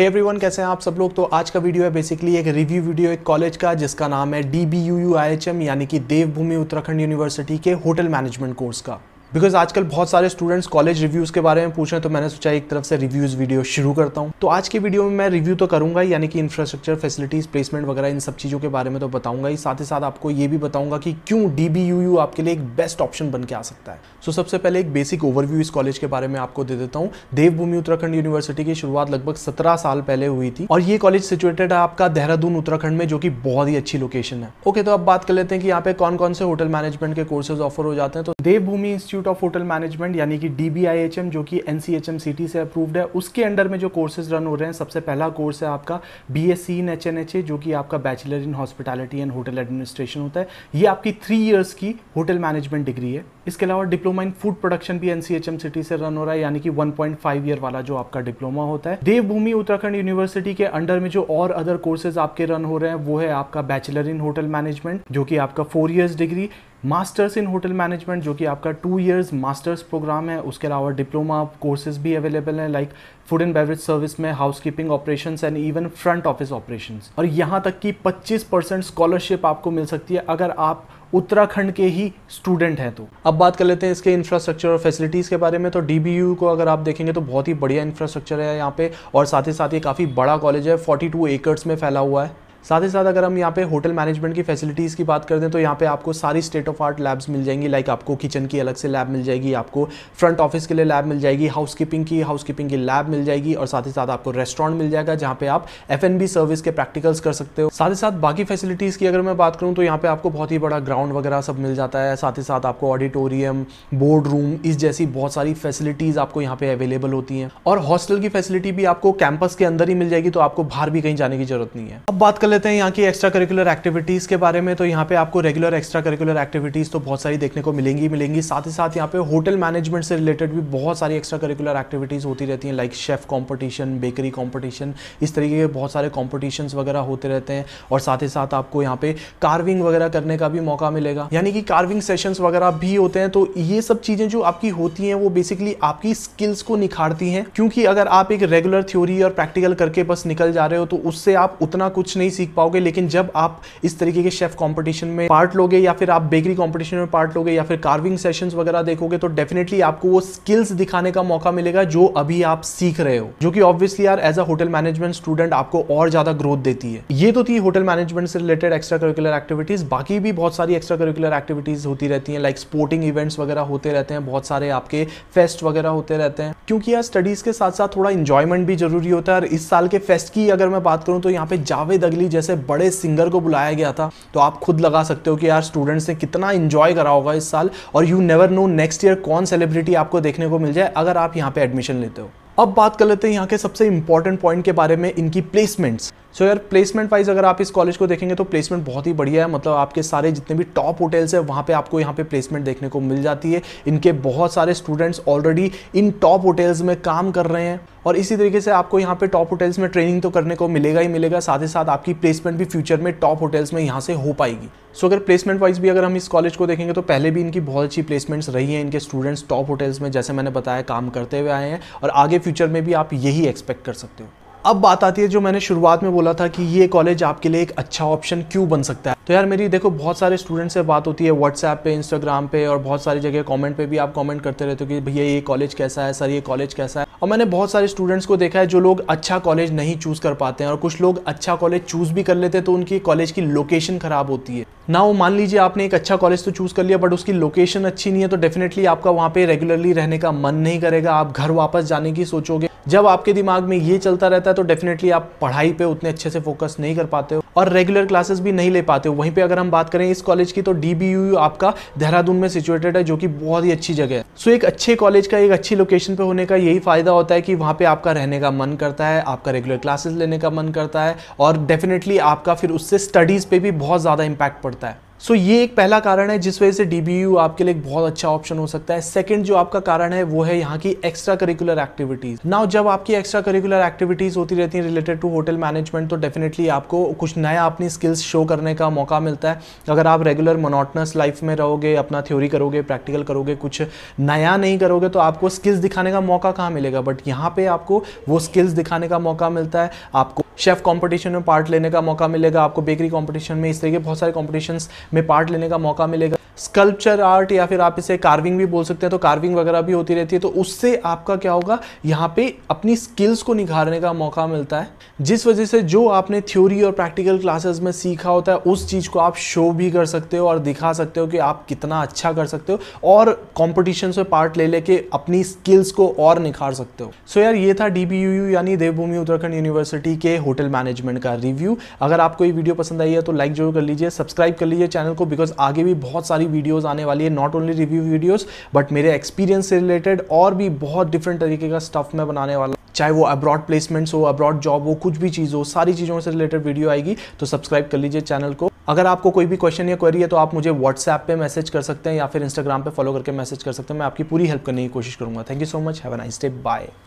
हे hey everyone कैसे हैं आप सब लोग तो आज का वीडियो है बेसिकली एक रिव्यू वीडियो एक कॉलेज का जिसका नाम है D B U U I H M यानी कि देवभूमि उत्तराखंड यूनिवर्सिटी के होटल मैनेजमेंट कोर्स का बिकॉज आजकल बहुत सारे स्टूडेंट्स कॉलेज रिव्यूज़ के बारे में पूछ रहे हैं तो मैंने सोचा एक तरफ से रिव्यूज़ वीडियो शुरू करता हूँ तो आज के वीडियो में मैं रिव्यू तो करूँगा यानी कि इंफ्रास्ट्रक्चर फैसिलिटीज़ प्लेसमेंट वगैरह इन सब चीज़ों के बारे में तो बताऊँगा ही साथ ही साथ आपको ये भी बताऊँगा कि क्यों डी आपके लिए एक बेस्ट ऑप्शन बन के आ सकता है सो so, सबसे पहले एक बेसिक ओवरव्यू इस कॉलेज के बारे में आपको दे देता हूँ देवभूमि उत्तराखंड यूनिवर्सिटी की शुरुआत लगभग सत्रह साल पहले हुई थी और ये कॉलेज सिचुएटेड है आपका देहरादून उत्तराखंड में जो कि बहुत ही अच्छी लोकेशन है ओके तो अब बात कर लेते हैं कि यहाँ पे कौन कौन से होटल मैनेजमेंट के कोर्सेज ऑफर हो जाते हैं तो Devbhoomi institute institute of hotel management यानी कि डी जो कि एन सी से अप्रूव्ड है उसके अंडर में जो कोर्सेज रन हो रहे हैं सबसे पहला कोर्स है आपका B S C in H N H A जो कि आपका bachelor in hospitality and hotel administration होता है ये आपकी थ्री ईयर्स की होटल मैनेजमेंट डिग्री है इसके अलावा डिप्लोमा इन फूड प्रोडक्शन भी एन सिटी से रन हो रहा है यानी कि 1.5 ईयर वाला जो आपका डिप्लोमा होता है देवभूमि उत्तराखंड यूनिवर्सिटी के अंडर में जो और अदर कोर्सेज आपके रन हो रहे हैं वो है आपका बैचलर इन होटल मैनेजमेंट जो कि आपका four years degree masters in hotel management जो कि आपका टू इयर्स मास्टर्स प्रोग्राम है उसके अलावा डिप्लोमा कोर्सेज भी अवेलेबल हैं like food and beverage service में house keeping operation and even front office operation और यहाँ तक कि 25 परसेंट स्कॉलरशिप आपको मिल सकती है अगर आप उत्तराखंड के ही स्टूडेंट हैं तो अब बात कर लेते हैं इसके इंफ्रास्ट्रक्चर और फैसिलिटीज़ के बारे में तो डी को अगर आप देखेंगे तो बहुत ही बढ़िया इंफ्रास्ट्रक्चर है यहाँ पे और साथ ही साथ ये काफ़ी बड़ा कॉलेज है 42 एकर्स में फैला हुआ है साथ ही साथ अगर हम यहाँ पे होटल मैनेजमेंट की फैसिलिटीज़ की बात कर दें तो यहाँ पे आपको सारी स्टेट ऑफ आर्ट लैब्स मिल जाएंगी लाइक आपको किचन की अलग से लैब मिल जाएगी आपको फ्रंट ऑफिस के लिए लैब मिल जाएगी हाउस कीपिंग की हाउस कीपिंग की लैब मिल जाएगी और साथ ही साथ आपको रेस्टोरेंट मिल जाएगा जहाँ पे आप एफ सर्विस के प्रैक्टिकल्स कर सकते हो साथ ही साथ बाकी फैसिलिटीज़ की अगर मैं बात करूँ तो यहाँ पे आपको बहुत ही बड़ा ग्राउंड वगैरह सब मिल जाता है साथ ही साथ आपको ऑडिटोरियम बोर्ड रूम इस जैसी बहुत सारी फैसिलिटीज़ आपको यहाँ पे अवेलेबल होती हैं और हॉस्टल की फैसिलिटी भी आपको कैंपस के अंदर ही मिल जाएगी तो आपको बाहर भी कहीं जाने की जरूरत नहीं है अब बात कर लेते हैं यहाँ की एक्स्ट्रा करिकुलर एक्टिविटीज़ के बारे में तो यहाँ पे आपको रेगुलर एक्स्ट्रा करिकुलर एक्टिविटीज़ तो बहुत सारी देखने को मिलेंगी मिलेंगी साथ ही साथ यहाँ पे होटल मैनेजमेंट से रिलेटेड भी बहुत सारी एक्स्ट्रा करिकुलर एक्टिविटीज़ होती रहती हैं like chef competition bakery competition इस तरीके के बहुत सारे कॉम्पिटिशन वगैरह होते रहते हैं और साथ ही साथ आपको यहाँ पे कार्विंग वगैरह करने का भी मौका मिलेगा यानी कि कार्विंग सेशंस वगैरह भी होते हैं तो ये सब चीज़ें जो आपकी होती हैं वो बेसिकली आपकी स्किल्स को निखारती हैं क्योंकि अगर आप एक रेगुलर थ्योरी और प्रैक्टिकल करके बस निकल जा रहे हो तो उससे आप उतना कुछ नहीं सीख पाओगे लेकिन जब आप इस तरीके के शेफ कॉम्पिटिशन में पार्ट लोगे या फिर आप बेकरी कॉम्पिटिशन में पार्ट लोगे या फिर कार्विंग सेशन वगैरह देखोगे तो डेफिनेटली आपको वो स्किल्स दिखाने का मौका मिलेगा जो अभी आप सीख रहे हो जो कि ऑब्वियसली यार as a hotel management student आपको और ज्यादा ग्रोथ देती है ये तो थी होटल मैनेजमेंट से रिलेटेड एक्स्ट्रा करिकुलर एक्टिविटीज बाकी भी बहुत सारी एक्स्ट्रा करिकुलर एक्टिविटीज होती रहती है लाइक स्पोर्टिंग इवेंट्स वगैरह होते रहते हैं बहुत सारे आपके फेस्ट वगैरह होते रहते हैं क्योंकि यार स्टडीज के साथ साथ थोड़ा इंजॉयमेंट भी जरूरी होता है और इस साल के फेस्ट की अगर मैं बात करूं तो यहाँ पे जावेद अगली जैसे बड़े सिंगर को बुलाया गया था तो आप खुद लगा सकते हो कि यार स्टूडेंट्स ने कितना इंजॉय करा होगा इस साल और you never know next year कौन सेलिब्रिटी आपको देखने को मिल जाए अगर आप यहाँ पे एडमिशन लेते हो अब बात कर लेते हैं यहाँ के सबसे इंपॉर्टेंट पॉइंट के बारे में इनकी प्लेसमेंट्स सो so, यार प्लेसमेंट वाइज अगर आप इस कॉलेज को देखेंगे तो प्लेसमेंट बहुत ही बढ़िया है मतलब आपके सारे जितने भी टॉप होटल्स हैं वहाँ पे आपको यहाँ पे प्लेसमेंट देखने को मिल जाती है इनके बहुत सारे students already in top hotels में काम कर रहे हैं और इसी तरीके से आपको यहाँ पे टॉप होटल्स में ट्रेनिंग तो करने को मिलेगा ही मिलेगा साथ ही साथ आपकी प्लेसमेंट भी फ्यूचर में टॉप होटल्स में यहाँ से हो पाएगी सो so, अगर प्लेसमेंट वाइज भी अगर हम इस कॉलेज को देखेंगे तो पहले भी इनकी बहुत अच्छी प्लेसमेंट्स रही हैं इनके स्टूडेंट्स टॉप होटल्स में जैसे मैंने बताया काम करते हुए आए हैं और आगे फ्यूचर में भी आप यही एक्सपेक्ट कर सकते हो अब बात आती है जो मैंने शुरुआत में बोला था कि ये कॉलेज आपके लिए एक अच्छा ऑप्शन क्यों बन सकता है तो यार मेरी देखो बहुत सारे स्टूडेंट से बात होती है व्हाट्सएप पे इंस्टाग्राम पे और बहुत सारी जगह कमेंट पे भी आप कमेंट करते रहते हो कि भैया ये कॉलेज कैसा है सर ये कॉलेज कैसा है और मैंने बहुत सारे स्टूडेंट्स को देखा है जो लोग अच्छा कॉलेज नहीं चूज़ कर पाते हैं और कुछ लोग अच्छा कॉलेज चूज़ भी कर लेते हैं तो उनकी कॉलेज की लोकेशन ख़राब होती है ना वो मान लीजिए आपने एक अच्छा कॉलेज तो चूज़ कर लिया बट उसकी लोकेशन अच्छी नहीं है तो डेफिनेटली आपका वहाँ पे रेगुलरली रहने का मन नहीं करेगा आप घर वापस जाने की सोचोगे जब आपके दिमाग में ये चलता रहता है तो डेफिनेटली आप पढ़ाई पे उतने अच्छे से फोकस नहीं कर पाते हो और रेगुलर क्लासेस भी नहीं ले पाते हो वहीं पे अगर हम बात करें इस कॉलेज की तो डी आपका देहरादून में सिचुएटेड है जो कि बहुत ही अच्छी जगह है सो एक अच्छे कॉलेज का एक अच्छी लोकेशन पर होने का यही फ़ायदा होता है कि वहाँ पर आपका रहने का मन करता है आपका रेगुलर क्लासेस लेने का मन करता है और डेफिनेटली आपका फिर उससे स्टडीज़ पर भी बहुत ज़्यादा इम्पैक्ट पड़ता है सो so, ये एक पहला कारण है जिस वजह से डी आपके लिए एक बहुत अच्छा ऑप्शन हो सकता है सेकंड जो आपका कारण है वो है यहाँ की एक्स्ट्रा करिकुलर एक्टिविटीज नाउ जब आपकी एक्स्ट्रा करिकुलर एक्टिविटीज होती रहती हैं रिलेटेड टू होटल मैनेजमेंट तो डेफिनेटली आपको कुछ नया अपनी स्किल्स शो करने का मौका मिलता है अगर आप रेगुलर मोनोटनस लाइफ में रहोगे अपना थ्योरी करोगे प्रैक्टिकल करोगे कुछ नया नहीं करोगे तो आपको स्किल्स दिखाने का मौका कहाँ मिलेगा बट यहाँ पर आपको वो स्किल्स दिखाने का मौका मिलता है आपको शेफ़ कॉम्पिटिशन में पार्ट लेने का मौका मिलेगा आपको बेकरी कॉम्पिटिशन में इस तरह के बहुत सारे कॉम्पिटिशन में पार्ट लेने का मौका मिलेगा स्कल्पचर आर्ट या फिर आप इसे कार्विंग भी बोल सकते हैं तो कार्विंग वगैरह भी होती रहती है तो उससे आपका क्या होगा यहाँ पे अपनी स्किल्स को निखारने का मौका मिलता है जिस वजह से जो आपने थ्योरी और प्रैक्टिकल क्लासेस में सीखा होता है उस चीज़ को आप शो भी कर सकते हो और दिखा सकते हो कि आप कितना अच्छा कर सकते हो और कॉम्पिटिशन में पार्ट ले लेके अपनी स्किल्स को और निखार सकते हो सो so यार ये था डी यानी देवभूमि उत्तराखंड यूनिवर्सिटी के होटल मैनेजमेंट का रिव्यू अगर आपको ये वीडियो पसंद आई है तो लाइक जरूर कर लीजिए सब्सक्राइब कर लीजिए चैनल को बिकॉज आगे भी बहुत सारी वीडियोज़ आने वाली है not only review videos but मेरे एक्सपीरियंस से रिलेटेड और भी बहुत डिफरेंट तरीके का स्टफ मैं बनाने वाला चाहे वो अब्रॉड प्लेसमेंट्स हो अब्रॉड जॉब हो कुछ भी चीज़ हो सारी चीज़ों से रिलेटेड वीडियो आएगी तो सब्सक्राइब कर लीजिए चैनल को अगर आपको कोई भी क्वेश्चन या क्वेरी है तो आप मुझे व्हाट्सएप पे मैसेज कर सकते हैं या फिर इंस्टाग्राम पे फॉलो करके मैसेज कर सकते हैं मैं आपकी पूरी हेल्प करने की कोशिश करूंगा thank you so much have a nice day bye